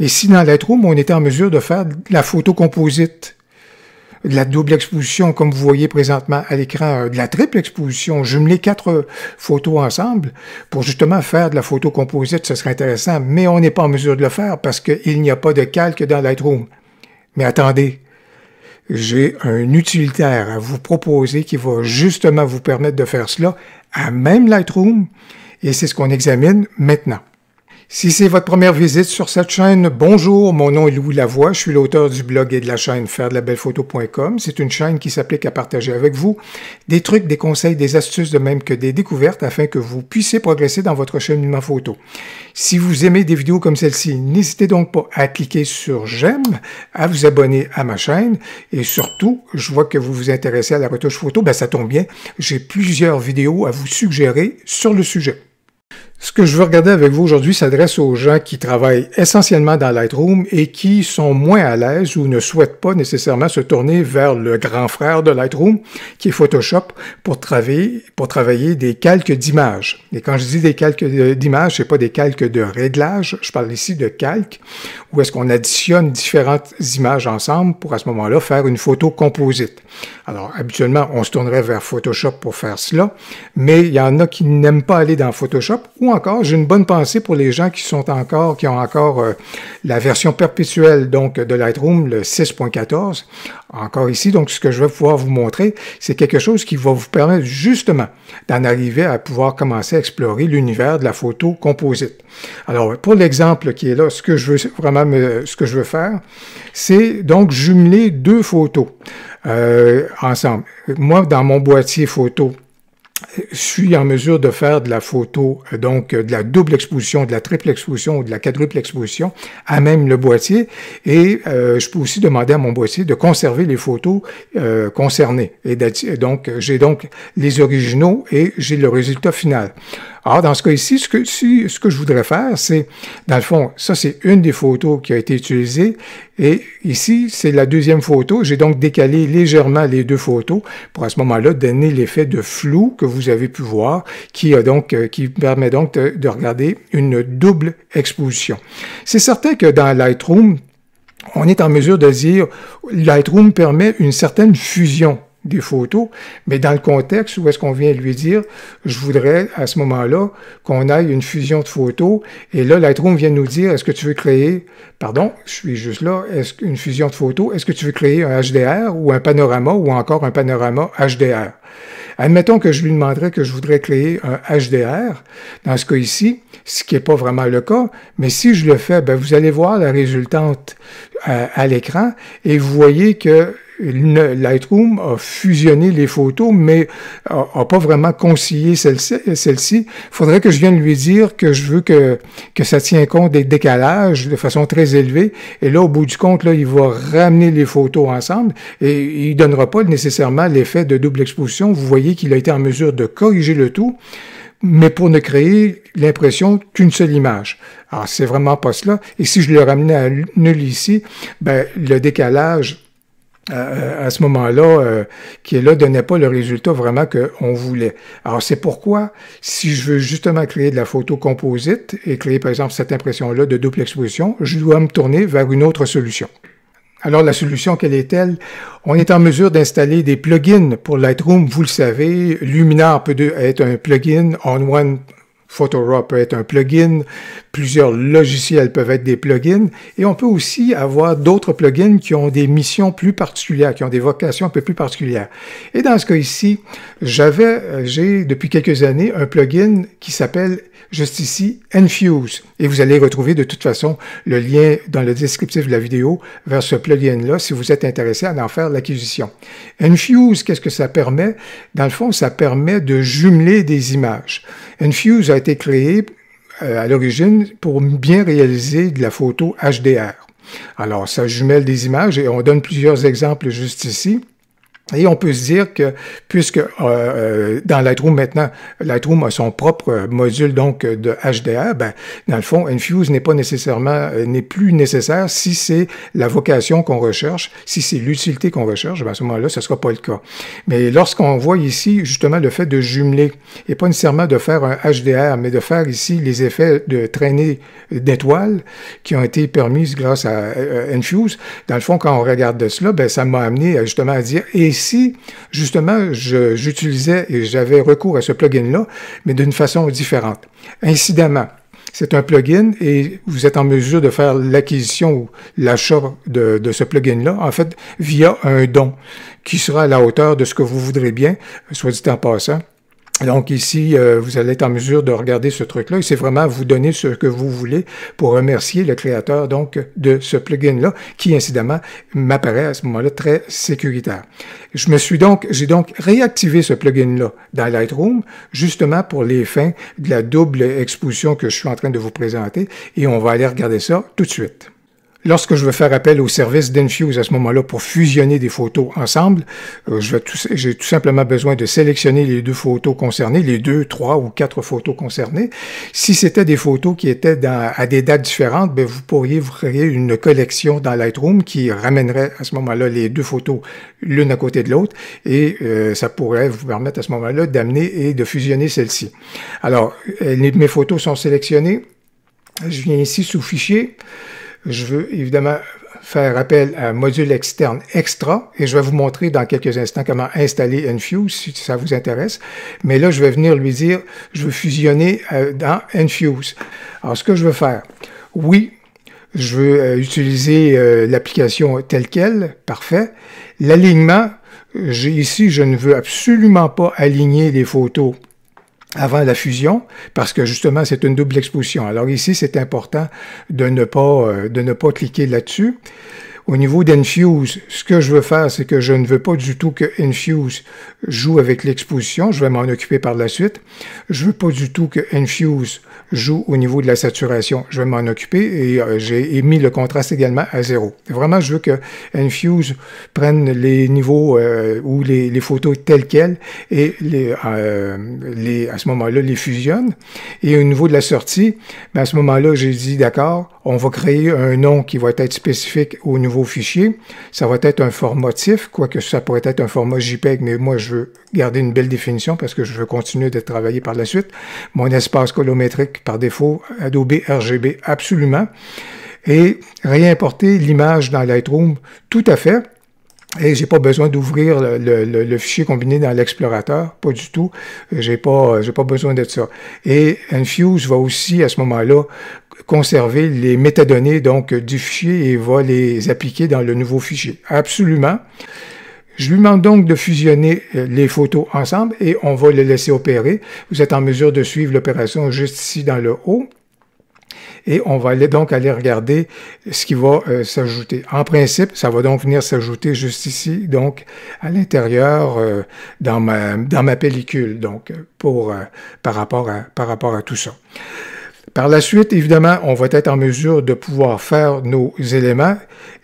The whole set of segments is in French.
Et si dans Lightroom, on était en mesure de faire de la photo composite, de la double exposition, comme vous voyez présentement à l'écran, euh, de la triple exposition, jumeler quatre euh, photos ensemble pour justement faire de la photo composite, ce serait intéressant, mais on n'est pas en mesure de le faire parce qu'il n'y a pas de calque dans Lightroom. Mais attendez, j'ai un utilitaire à vous proposer qui va justement vous permettre de faire cela à même Lightroom, et c'est ce qu'on examine maintenant. Si c'est votre première visite sur cette chaîne, bonjour, mon nom est Louis Lavoie, je suis l'auteur du blog et de la chaîne faire de la belle photo.com. C'est une chaîne qui s'applique à partager avec vous des trucs, des conseils, des astuces, de même que des découvertes afin que vous puissiez progresser dans votre cheminement photo. Si vous aimez des vidéos comme celle-ci, n'hésitez donc pas à cliquer sur j'aime, à vous abonner à ma chaîne et surtout, je vois que vous vous intéressez à la retouche photo, ben ça tombe bien, j'ai plusieurs vidéos à vous suggérer sur le sujet. Ce que je veux regarder avec vous aujourd'hui s'adresse aux gens qui travaillent essentiellement dans Lightroom et qui sont moins à l'aise ou ne souhaitent pas nécessairement se tourner vers le grand frère de Lightroom, qui est Photoshop, pour travailler, pour travailler des calques d'images. Et quand je dis des calques euh, d'images, c'est pas des calques de réglage. Je parle ici de calques où est-ce qu'on additionne différentes images ensemble pour à ce moment-là faire une photo composite. Alors, habituellement, on se tournerait vers Photoshop pour faire cela, mais il y en a qui n'aiment pas aller dans Photoshop ou encore. J'ai une bonne pensée pour les gens qui sont encore, qui ont encore euh, la version perpétuelle donc de Lightroom, le 6.14. Encore ici, donc ce que je vais pouvoir vous montrer, c'est quelque chose qui va vous permettre justement d'en arriver à pouvoir commencer à explorer l'univers de la photo composite. Alors, pour l'exemple qui est là, ce que je veux vraiment, ce que je veux faire, c'est donc jumeler deux photos euh, ensemble. Moi, dans mon boîtier photo, je suis en mesure de faire de la photo, euh, donc euh, de la double exposition, de la triple exposition ou de la quadruple exposition à même le boîtier. Et euh, je peux aussi demander à mon boîtier de conserver les photos concernées. Et donc, j'ai donc les originaux et j'ai le résultat final. Alors, ah, dans ce cas ici, ce que, je voudrais faire, c'est, dans le fond, ça, c'est une des photos qui a été utilisée. Et ici, c'est la deuxième photo. J'ai donc décalé légèrement les deux photos pour, à ce moment-là, donner l'effet de flou que vous avez pu voir, qui, donc, euh, qui permet donc de, de regarder une double exposition. C'est certain que dans Lightroom, on est en mesure de dire Lightroom permet une certaine fusion des photos, mais dans le contexte où est-ce qu'on vient lui dire, je voudrais à ce moment-là qu'on aille une fusion de photos, et là Lightroom vient nous dire, est-ce que tu veux créer, pardon, je suis juste là, est-ce qu'une fusion de photos, est-ce que tu veux créer un HDR ou un panorama ou encore un panorama HDR. Admettons que je lui demanderais que je voudrais créer un HDR, dans ce cas ici, ce qui n'est pas vraiment le cas, mais si je le fais, ben vous allez voir la résultante euh, à l'écran et vous voyez que Lightroom a fusionné les photos, mais a, pas vraiment concilié celle-ci. Il faudrait que je vienne lui dire que je veux que, que ça tient compte des décalages de façon très élevée. Et là, au bout du compte, là, il va ramener les photos ensemble et il donnera pas nécessairement l'effet de double exposition. Vous voyez qu'il a été en mesure de corriger le tout mais pour ne créer l'impression qu'une seule image. Alors, ah, c'est vraiment pas cela. Et si je le ramenais à nul ici, ben, le décalage à, ce moment-là, euh, qui qui là donnait pas le résultat vraiment qu'on voulait. Alors c'est pourquoi, si je veux justement créer de la photo composite et créer par exemple cette impression-là de double exposition, je dois me tourner vers une autre solution. Alors la solution, quelle est-elle On est en mesure d'installer des plugins pour Lightroom, vous le savez. Luminar peut être un plugin on-one Photora peut être un plugin, plusieurs logiciels peuvent être des plugins, et on peut aussi avoir d'autres plugins qui ont des missions plus particulières, qui ont des vocations un peu plus particulières. Et dans ce cas ici, j'avais, euh, j'ai depuis quelques années un plugin qui s'appelle juste ici, Enfuse. Et vous allez retrouver de toute façon le lien dans le descriptif de la vidéo vers ce plugin-là si vous êtes intéressé à en faire l'acquisition. Enfuse, qu'est-ce que ça permet? Dans le fond, ça permet de jumeler des images. Enfuse a été créé euh, à l'origine pour bien réaliser de la photo HDR. Alors, ça jumelle des images et on donne plusieurs exemples juste ici. Et on peut se dire que, puisque euh, euh, dans Lightroom maintenant, Lightroom a son propre module donc euh, de HDR, ben, dans le fond, Infuse n'est pas nécessairement, euh, n'est plus nécessaire si c'est la vocation qu'on recherche, si c'est l'utilité qu'on recherche, ben à ce moment-là, ce ne sera pas le cas. Mais lorsqu'on voit ici justement le fait de jumeler, et pas nécessairement de faire un HDR, mais de faire ici les effets de traînée d'étoiles qui ont été permises grâce à Infuse, dans le fond, quand on regarde de cela, ben, ça m'a amené justement à dire, et ici, justement, j'utilisais et j'avais recours à ce plugin-là, mais d'une façon différente. Incidemment, c'est un plugin et vous êtes en mesure de faire l'acquisition ou l'achat de, ce plugin-là, en fait, via un don qui sera à la hauteur de ce que vous voudrez bien, soit dit en passant. Donc ici, euh, vous allez être en mesure de regarder ce truc-là et c'est vraiment vous donner ce que vous voulez pour remercier le créateur donc de ce plugin-là qui incidemment m'apparaît à ce moment-là très sécuritaire. Je me suis donc, j'ai donc réactivé ce plugin-là dans Lightroom justement pour les fins de la double exposition que je suis en train de vous présenter et on va aller regarder ça tout de suite lorsque je veux faire appel au service d'Infuse à ce moment-là pour fusionner des photos ensemble, euh, j'ai tout simplement besoin de sélectionner les deux photos concernées, les deux, trois ou quatre photos concernées. Si c'était des photos qui étaient à des dates différentes, ben, vous pourriez créer une collection dans Lightroom qui ramènerait à ce moment-là les deux photos l'une à côté de l'autre et euh, ça pourrait vous permettre à ce moment-là d'amener et de fusionner celles-ci. Alors, euh, mes photos sont sélectionnées. Je viens ici sous Fichier je veux évidemment faire appel à un module externe extra et je vais vous montrer dans quelques instants comment installer Enfuse si ça vous intéresse. Mais là, je vais venir lui dire, je veux fusionner euh, dans Enfuse. Alors, ce que je veux faire, oui, je veux euh, utiliser euh, l'application telle qu'elle, parfait. L'alignement, ici, je ne veux absolument pas aligner les photos avant la fusion, parce que justement, c'est une double exposition. Alors ici, c'est important de ne pas, euh, de ne pas cliquer là-dessus. Au niveau d'Enfuse, ce que je veux faire, c'est que je ne veux pas du tout que Infuse joue avec l'exposition. Je vais m'en occuper par la suite. Je veux pas du tout que Infuse joue au niveau de la saturation. Je vais m'en occuper et euh, j'ai mis le contraste également à zéro. Vraiment, je veux que Infuse prenne les niveaux euh, ou les, photos telles quelles et euh, les, à ce moment-là les fusionne. Et au niveau de la sortie, ben à ce moment-là, j'ai dit d'accord, on va créer un nom qui va être spécifique au niveau Fichier, Ça va être un formatif, quoique ça pourrait être un format JPEG, mais moi, je veux garder une belle définition parce que je veux continuer de travailler par la suite. Mon espace colométrique, par défaut, Adobe RGB, absolument. Et réimporter l'image dans Lightroom, tout à fait. Et j'ai pas besoin d'ouvrir le, fichier combiné dans l'explorateur, pas du tout. J'ai pas, j'ai pas besoin de ça. Et Infuse va aussi à ce moment-là conserver les métadonnées donc du fichier et va les appliquer dans le nouveau fichier. Absolument. Je lui demande donc de fusionner euh, les photos ensemble et on va le laisser opérer. Vous êtes en mesure de suivre l'opération juste ici dans le haut. Et on va aller donc aller regarder ce qui va euh, s'ajouter. En principe, ça va donc venir s'ajouter juste ici, donc à l'intérieur euh, dans, ma, dans ma pellicule, donc pour, par, rapport à, par rapport à tout ça. Par la suite, évidemment, on va être en mesure de pouvoir faire nos éléments.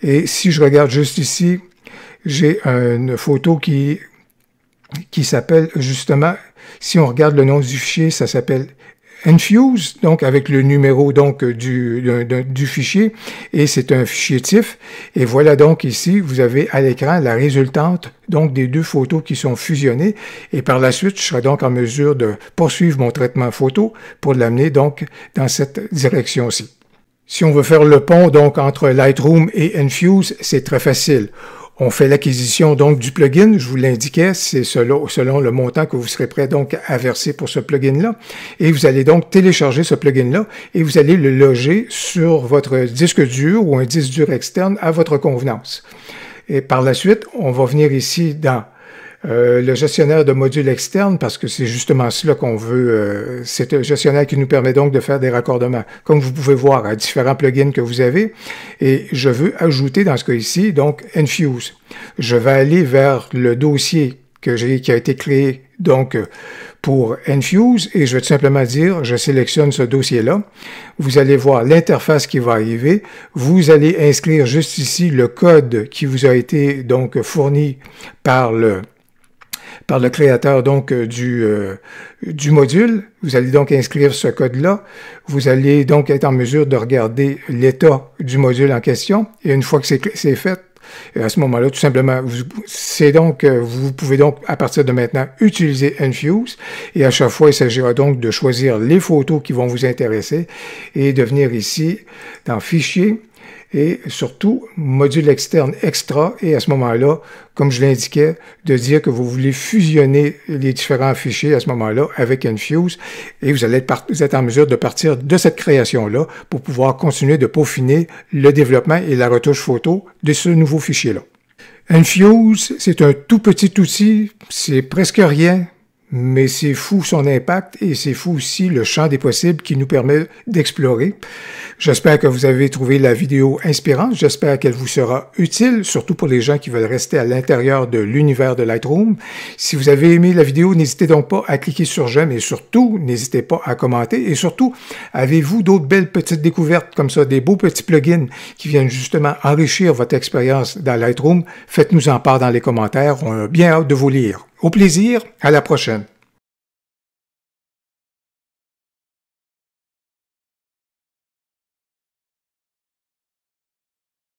Et si je regarde juste ici, j'ai une photo qui, qui s'appelle justement, si on regarde le nom du fichier, ça s'appelle Enfuse, donc avec le numéro donc du, du, fichier, et c'est un fichier TIFF. Et voilà donc ici, vous avez à l'écran la résultante donc des deux photos qui sont fusionnées. Et par la suite, je serai donc en mesure de poursuivre mon traitement photo pour l'amener donc dans cette direction-ci. Si on veut faire le pont donc entre Lightroom et Enfuse, c'est très facile. On fait l'acquisition donc du plugin, je vous l'indiquais, c'est selon, le montant que vous serez prêt donc à verser pour ce plugin-là. Et vous allez donc télécharger ce plugin-là et vous allez le loger sur votre disque dur ou un disque dur externe à votre convenance. Et par la suite, on va venir ici dans euh, le gestionnaire de modules externes, parce que c'est justement cela qu'on veut. Euh, c'est un gestionnaire qui nous permet donc de faire des raccordements, comme vous pouvez voir à hein, différents plugins que vous avez. Et je veux ajouter dans ce cas ici, donc Enfuse. Je vais aller vers le dossier que qui a été créé donc pour Enfuse et je vais tout simplement dire, je sélectionne ce dossier-là. Vous allez voir l'interface qui va arriver. Vous allez inscrire juste ici le code qui vous a été donc fourni par le, par le créateur donc euh, du, euh, du module. Vous allez donc inscrire ce code-là. Vous allez donc être en mesure de regarder l'état du module en question. Et une fois que c'est fait, à ce moment-là, tout simplement, c'est donc, euh, vous pouvez donc, à partir de maintenant, utiliser Enfuse. Et à chaque fois, il s'agira donc de choisir les photos qui vont vous intéresser et de venir ici dans Fichier, et surtout module externe extra et à ce moment-là, comme je l'indiquais, de dire que vous voulez fusionner les différents fichiers à ce moment-là avec Enfuse et vous allez être, vous êtes en mesure de partir de cette création-là pour pouvoir continuer de peaufiner le développement et la retouche photo de ce nouveau fichier-là. Enfuse, c'est un tout petit outil, c'est presque rien mais c'est fou son impact et c'est fou aussi le champ des possibles qui nous permet d'explorer. J'espère que vous avez trouvé la vidéo inspirante, j'espère qu'elle vous sera utile, surtout pour les gens qui veulent rester à l'intérieur de l'univers de Lightroom. Si vous avez aimé la vidéo, n'hésitez donc pas à cliquer sur j'aime et surtout, n'hésitez pas à commenter et surtout, avez-vous d'autres belles petites découvertes comme ça, des beaux petits plugins qui viennent justement enrichir votre expérience dans Lightroom? Faites-nous en part dans les commentaires, on a bien hâte de vous lire. Au plaisir, à la prochaine.